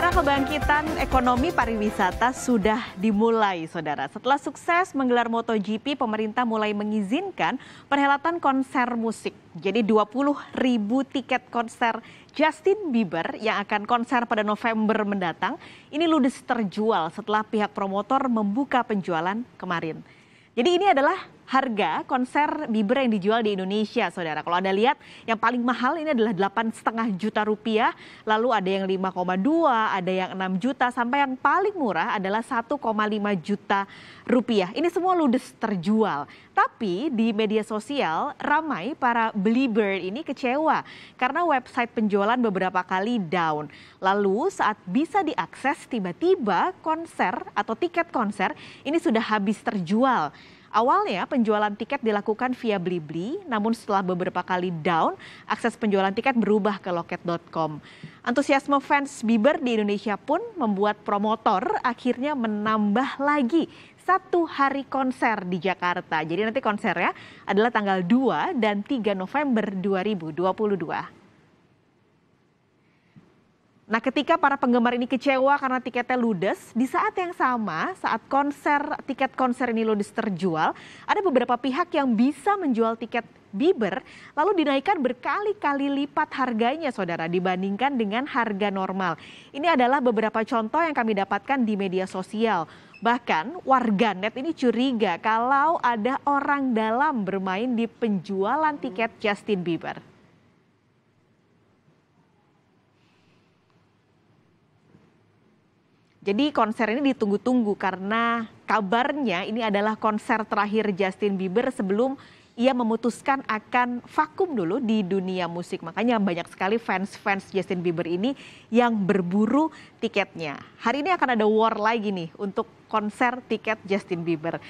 Era kebangkitan ekonomi pariwisata sudah dimulai, saudara. Setelah sukses menggelar MotoGP, pemerintah mulai mengizinkan perhelatan konser musik. Jadi 20 ribu tiket konser Justin Bieber yang akan konser pada November mendatang, ini ludes terjual setelah pihak promotor membuka penjualan kemarin. Jadi ini adalah harga konser Bieber yang dijual di Indonesia, saudara. Kalau anda lihat, yang paling mahal ini adalah 8,5 juta rupiah, lalu ada yang 5,2, ada yang 6 juta, sampai yang paling murah adalah 1,5 juta rupiah. Ini semua ludes terjual. Tapi di media sosial ramai para Bieber ini kecewa karena website penjualan beberapa kali down. Lalu saat bisa diakses tiba-tiba konser atau tiket konser ini sudah habis terjual. Awalnya penjualan tiket dilakukan via Blibli, namun setelah beberapa kali down, akses penjualan tiket berubah ke loket.com. Antusiasme fans Bieber di Indonesia pun membuat promotor akhirnya menambah lagi satu hari konser di Jakarta. Jadi nanti konsernya adalah tanggal 2 dan 3 November 2022. Nah, ketika para penggemar ini kecewa karena tiketnya ludes, di saat yang sama, saat konser tiket konser ini ludes terjual, ada beberapa pihak yang bisa menjual tiket Bieber lalu dinaikkan berkali-kali lipat harganya Saudara dibandingkan dengan harga normal. Ini adalah beberapa contoh yang kami dapatkan di media sosial. Bahkan warganet ini curiga kalau ada orang dalam bermain di penjualan tiket Justin Bieber. Jadi konser ini ditunggu-tunggu karena kabarnya ini adalah konser terakhir Justin Bieber sebelum ia memutuskan akan vakum dulu di dunia musik. Makanya banyak sekali fans-fans Justin Bieber ini yang berburu tiketnya. Hari ini akan ada war lagi nih untuk konser tiket Justin Bieber.